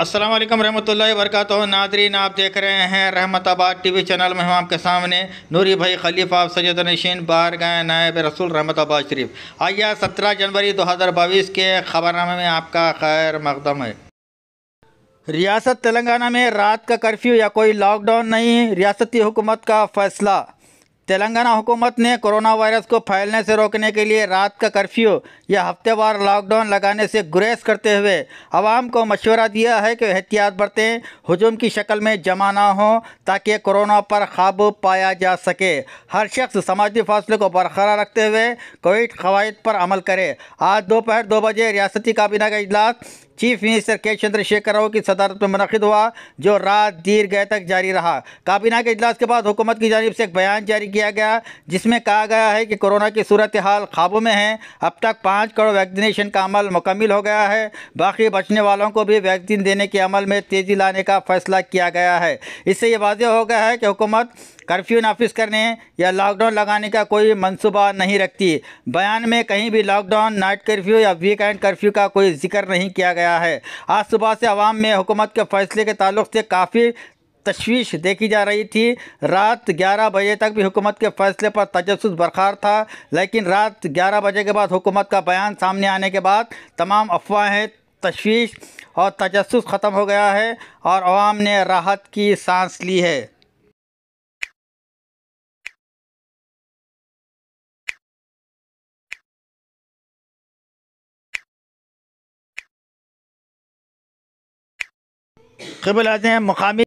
Aslam Rahmatullah वरकत Nadreen आप देख रहे हैं रहमताबाद टी वी चैनल में हम आपके सामने नूरी भाई खलीफा सैद नशीन बार गए नायब रसूल रहमताबाद शरीफ आइया सत्रह जनवरी दो हज़ार बाईस के खबरनामे में आपका खैर मकदम है रियासत तेलंगाना में रात का कर्फ्यू या कोई लॉकडाउन नहीं रियासती हुकूमत का फैसला तेलंगाना हुकूमत ने कोरोना वायरस को फैलने से रोकने के लिए रात का कर्फ्यू या हफ्तेवार लॉकडाउन लगाने से गुरेज करते हुए आवाम को मशवरा दिया है कि एहतियात बरतें हजूम की शक्ल में जमा ना हो ताकि कोरोना पर काबू पाया जा सके हर शख्स समाजी फासले को बरकरार रखते हुए कोविड कवायद पर अमल करे आज दोपहर दो, दो बजे रियासती काबीना का अजलास चीफ मिनिस्टर के चंद्रशेखर राव की सदारत में मनद हुआ जो रात दीर गए तक जारी रहा काबीना के अजलास के बाद हुकूमत की जानब से एक बयान जारी किया गया जिसमें कहा गया है कि कोरोना की सूरत हाल ख्वाबों में है अब तक पाँच करोड़ वैक्सीनेशन का अमल मुकम्मल हो गया है बाकी बचने वालों को भी वैक्सीन देने के अमल में तेज़ी लाने का फैसला किया गया है इससे ये वाजह हो गया है कि हुकूमत कर्फ्यू नाफिस करने या लॉकडाउन लगाने का कोई मनसूबा नहीं रखती बयान में कहीं भी लॉकडाउन नाइट कर्फ्यू या वीकेंड कर्फ्यू का कोई जिक्र नहीं किया गया है आज सुबह से आवाम में हुकूमत के फैसले के ताल्लुक से काफ़ी तशवीश देखी जा रही थी रात 11 बजे तक भी हुकूमत के फैसले पर तजस बरकरार था लेकिन रात 11 बजे के बाद हुकूमत का बयान सामने आने के बाद तमाम अफवाहें तशवीश और तजस ख़त्म हो गया है और आवाम ने राहत की सांस ली है खबर आते हैं मकामी